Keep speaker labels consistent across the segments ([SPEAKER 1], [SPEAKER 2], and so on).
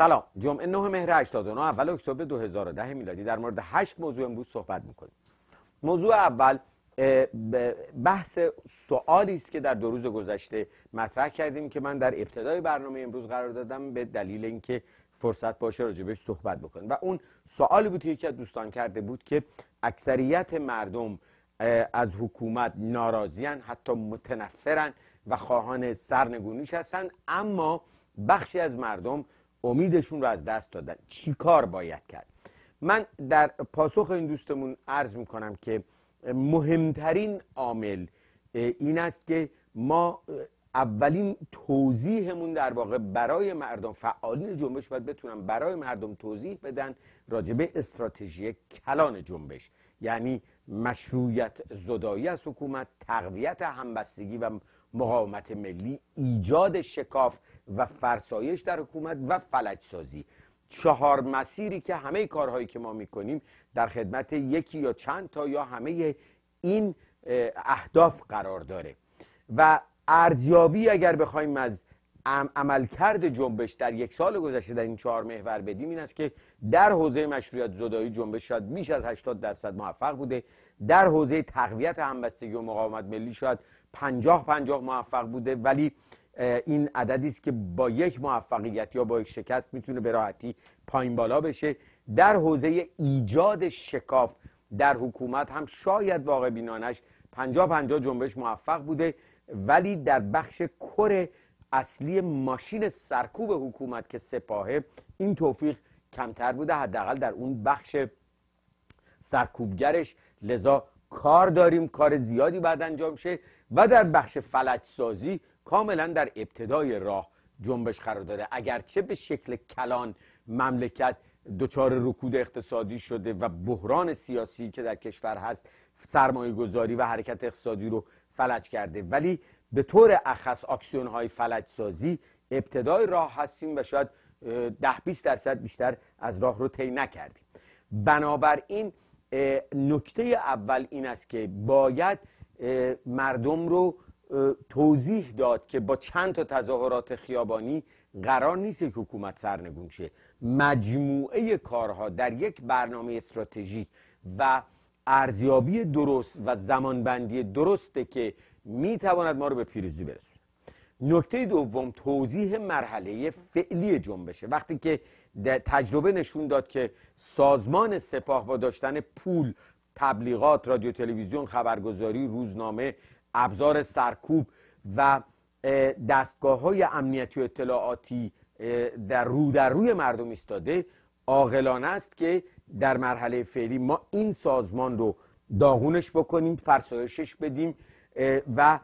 [SPEAKER 1] سلام جمعه 9 مهر 89 اول اکتبر 2010 میلادی در مورد 8 موضوع امروز صحبت میکنیم موضوع اول بحث سوالی است که در دو روز گذشته مطرح کردیم که من در ابتدای برنامه امروز قرار دادم به دلیل اینکه فرصت باشه راجبش صحبت بکنیم و اون سوالی بود که یکی از دوستان کرده بود که اکثریت مردم از حکومت ناراضیان حتی متنفرن و خواهان سرنگونیش هستند اما بخشی از مردم امیدشون رو از دست دادن چی کار باید کرد من در پاسخ این دوستمون عرض میکنم که مهمترین عامل این است که ما اولین توضیحمون در واقع برای مردم فعالین جنبش باید بتونن برای مردم توضیح بدن راجبه استراتژی کلان جنبش یعنی مشروعیت زدایی از حکومت تقویت همبستگی و مقاومت ملی ایجاد شکاف و فرسایش در حکومت و فلج سازی چهار مسیری که همه کارهایی که ما میکنیم در خدمت یکی یا چند تا یا همه این اهداف قرار داره و ارزیابی اگر بخوایم از عملکرد جنبش در یک سال گذشته در این چهار محور بدیم این است که در حوزه مشروعیت زدایی جنبش شاید بیش از 80 درصد موفق بوده در حوزه تقویت همبستگی و مقاومت ملی شاید 50 50 موفق بوده ولی این عددی است که با یک موفقیت یا با یک شکست میتونه به راحتی پایین بالا بشه در حوزه ایجاد شکاف در حکومت هم شاید واقع بینانش 50 50 جنبش موفق بوده ولی در بخش کره اصلی ماشین سرکوب حکومت که سپاهه این توفیق کمتر بوده حداقل در اون بخش سرکوبگرش لذا کار داریم کار زیادی بعد انجام شه و در بخش فلج سازی کاملا در ابتدای راه جنبش قرار داره اگرچه به شکل کلان مملکت دچار رکود اقتصادی شده و بحران سیاسی که در کشور هست سرمایه گذاری و حرکت اقتصادی رو فلج کرده ولی به طور اخص اکسیون های فلج سازی ابتدای راه هستیم و شاید ده 20 درصد بیشتر از راه رو طی نکردیم بنابراین نکته اول این است که باید مردم رو توضیح داد که با چند تا تظاهرات خیابانی قرار نیست که حکومت سرنگون شه مجموعه کارها در یک برنامه استراتژیک و ارزیابی درست و زمانبندی درسته که میتواند ما رو به پیروزی برسونه نکته دوم توضیح مرحله فعلی جنبشه وقتی که تجربه نشون داد که سازمان سپاه با داشتن پول تبلیغات رادیو تلویزیون خبرگزاری روزنامه ابزار سرکوب و دستگاه های امنیتی و اطلاعاتی در رو در روی مردم ایستاده عاقلانه است که در مرحله فعلی ما این سازمان رو داغونش بکنیم فرسایشش بدیم و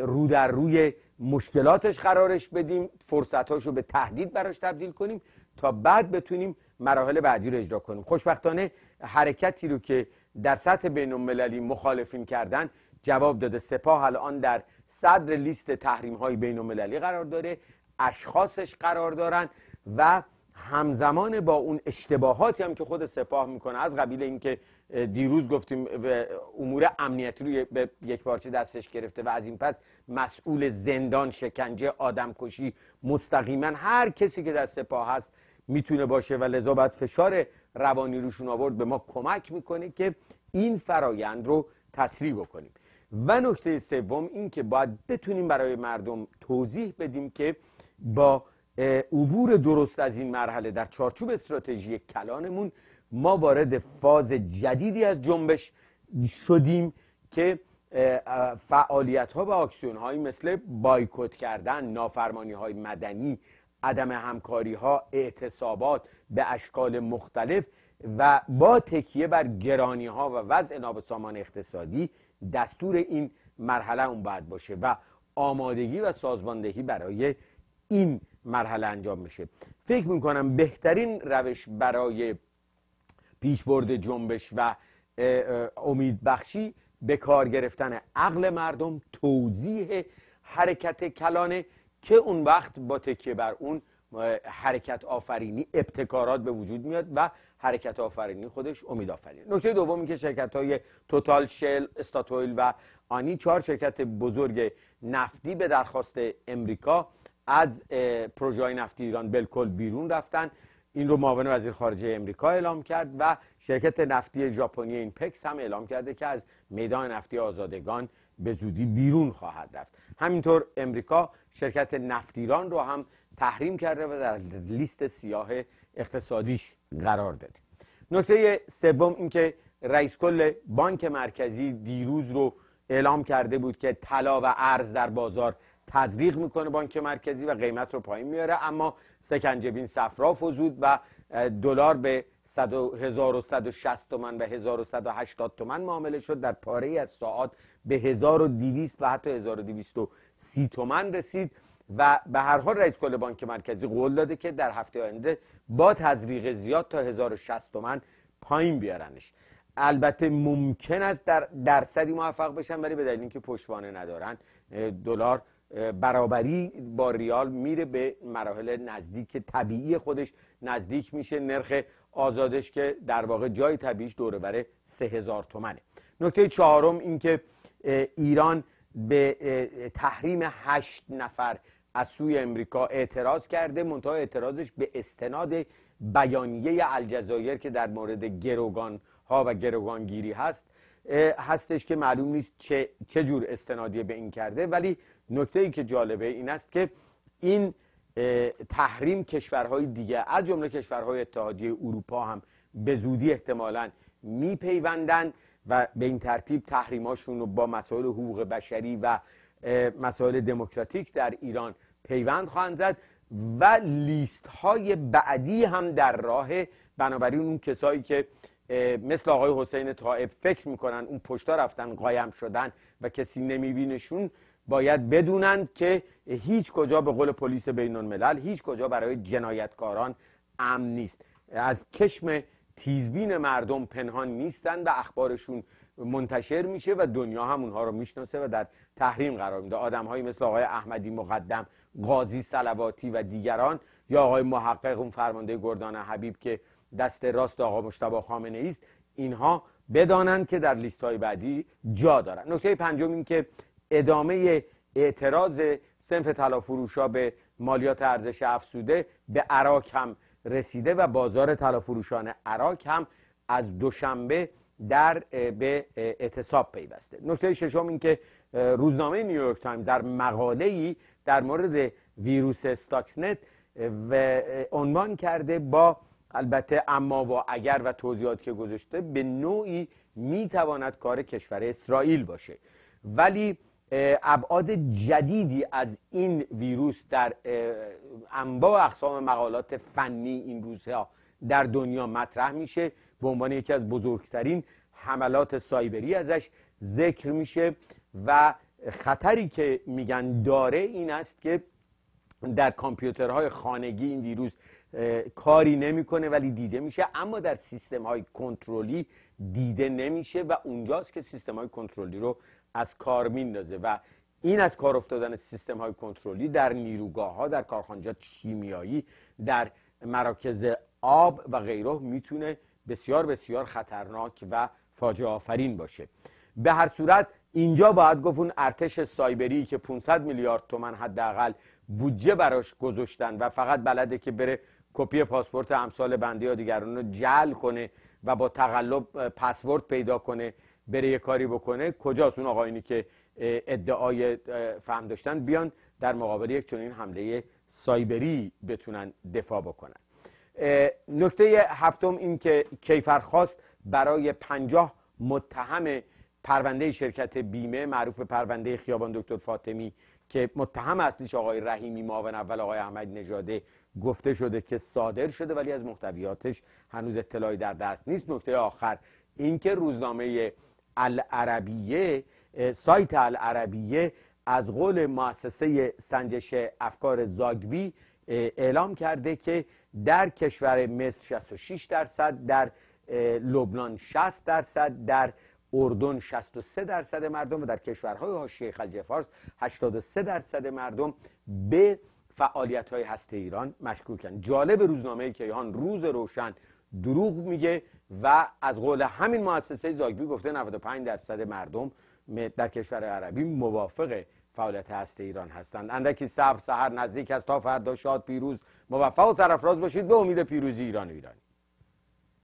[SPEAKER 1] رو در روی مشکلاتش قرارش بدیم فرصتاش رو به تهدید براش تبدیل کنیم تا بعد بتونیم مراحل بعدی رو اجرا کنیم خوشبختانه حرکتی رو که در سطح بین المللی مخالفین کردن جواب داده سپاه الان در صدر لیست تحریم های بین المللی قرار داره اشخاصش قرار دارن و همزمان با اون اشتباهاتی هم که خود سپاه میکنه از قبیل اینکه دیروز گفتیم امور امنیتی رو به یک پارچه دستش گرفته و از این پس مسئول زندان شکنجه آدمکشی مستقیما هر کسی که در سپاه هست میتونه باشه و لذا باید فشار روانی روشون آورد به ما کمک میکنه که این فرایند رو تسریع بکنیم و نکته سوم اینکه باید بتونیم برای مردم توضیح بدیم که با عبور درست از این مرحله در چارچوب استراتژی کلانمون ما وارد فاز جدیدی از جنبش شدیم که فعالیت ها و اکسیون های مثل بایکوت کردن نافرمانی های مدنی عدم همکاری ها اعتصابات به اشکال مختلف و با تکیه بر گرانی ها و وضع نابسامان اقتصادی دستور این مرحله اون باید باشه و آمادگی و سازماندهی برای این مرحله انجام میشه فکر میکنم بهترین روش برای پیشبرد جنبش و امید بخشی به کار گرفتن عقل مردم توضیح حرکت کلانه که اون وقت با تکیه بر اون حرکت آفرینی ابتکارات به وجود میاد و حرکت آفرینی خودش امید آفرینی نکته دومی که شرکت های توتال شل استاتویل و آنی چهار شرکت بزرگ نفتی به درخواست امریکا از پروژه نفتی ایران بالکل بیرون رفتن این رو معاون وزیر خارجه امریکا اعلام کرد و شرکت نفتی ژاپنی این پکس هم اعلام کرده که از میدان نفتی آزادگان به زودی بیرون خواهد رفت همینطور امریکا شرکت ایران رو هم تحریم کرده و در لیست سیاه اقتصادیش قرار داده نکته سوم اینکه رئیس کل بانک مرکزی دیروز رو اعلام کرده بود که طلا و ارز در بازار تزریق میکنه بانک مرکزی و قیمت رو پایین میاره اما سکنجبین صفرا فزود و دلار به 1160 تومن و 1180 تومن معامله شد در پاره از ساعت به 1200 و حتی 1230 تومن رسید و به هر حال رئیس کل بانک مرکزی قول داده که در هفته آینده با تزریق زیاد تا 1060 تومن پایین بیارنش البته ممکن است در درصدی موفق بشن ولی به دلیل اینکه پشتوانه ندارن دلار برابری با ریال میره به مراحل نزدیک طبیعی خودش نزدیک میشه نرخ آزادش که در واقع جای طبیعیش دوره سه هزار تومنه نکته چهارم اینکه ایران به تحریم هشت نفر از سوی امریکا اعتراض کرده منتها اعتراضش به استناد بیانیه الجزایر که در مورد گروگان ها و گروگانگیری هست هستش که معلوم نیست چه, چه جور استنادیه به این کرده ولی نکته ای که جالبه این است که این تحریم کشورهای دیگه از جمله کشورهای اتحادیه اروپا هم به زودی احتمالا میپیوندن و به این ترتیب تحریماشون رو با مسائل حقوق بشری و مسائل دموکراتیک در ایران پیوند خواهند زد و لیست های بعدی هم در راه بنابراین اون کسایی که مثل آقای حسین طائب فکر میکنن اون پشتا رفتن قایم شدن و کسی نمیبینشون باید بدونند که هیچ کجا به قول پلیس بین الملل هیچ کجا برای جنایتکاران امن نیست از چشم تیزبین مردم پنهان نیستن و اخبارشون منتشر میشه و دنیا هم اونها رو میشناسه و در تحریم قرار میده آدمهایی مثل آقای احمدی مقدم قاضی سلواتی و دیگران یا آقای محقق اون فرمانده گردان حبیب که دست راست آقا مشتبا خامنه است اینها بدانند که در لیست های بعدی جا دارند نکته پنجم این که ادامه اعتراض سنف ها به مالیات ارزش افزوده به عراق هم رسیده و بازار تلافروشان عراق هم از دوشنبه در به اعتصاب پیوسته نکته ششم این که روزنامه نیویورک تایم در مقاله ای در مورد ویروس نت و عنوان کرده با البته اما و اگر و توضیحات که گذاشته به نوعی میتواند کار کشور اسرائیل باشه ولی ابعاد جدیدی از این ویروس در و اقسام مقالات فنی این روزها در دنیا مطرح میشه به عنوان یکی از بزرگترین حملات سایبری ازش ذکر میشه و خطری که میگن داره این است که در کامپیوترهای خانگی این ویروس کاری نمیکنه ولی دیده میشه اما در سیستم های کنترلی دیده نمیشه و اونجاست که سیستم های کنترلی رو از کار میندازه و این از کار افتادن سیستم های کنترلی در نیروگاه ها در کارخانجات شیمیایی در مراکز آب و غیره میتونه بسیار بسیار خطرناک و فاجعه آفرین باشه به هر صورت اینجا باید گفت اون ارتش سایبری که 500 میلیارد تومن حداقل بودجه براش گذاشتن و فقط بلده که بره کپی پاسپورت امثال بنده یا دیگران رو جعل کنه و با تقلب پسورد پیدا کنه بره یه کاری بکنه کجاست اون آقایینی که ادعای فهم داشتن بیان در مقابل یک چنین حمله سایبری بتونن دفاع بکنن نکته هفتم این که کیفرخواست برای پنجاه متهم پرونده شرکت بیمه معروف به پرونده خیابان دکتر فاطمی که متهم اصلیش آقای رحیمی معاون اول آقای احمد نژاده گفته شده که صادر شده ولی از محتویاتش هنوز اطلاعی در دست نیست نکته آخر اینکه روزنامه العربیه سایت العربیه از قول مؤسسه سنجش افکار زاگبی اعلام کرده که در کشور مصر 66 درصد در لبنان 60 درصد در اردن 63 درصد مردم و در کشورهای حاشیه خلیج فارس 83 درصد مردم به فعالیت های هسته ایران مشکوکن جالب روزنامه کیهان روز روشن دروغ میگه و از قول همین مؤسسه زاگبی گفته 95 درصد مردم در کشور عربی موافق فعالیت هسته ایران هستند اندکی صبر سحر نزدیک است تا فردا شاد پیروز موفق و طرفراز باشید به امید پیروزی ایران و ایرانی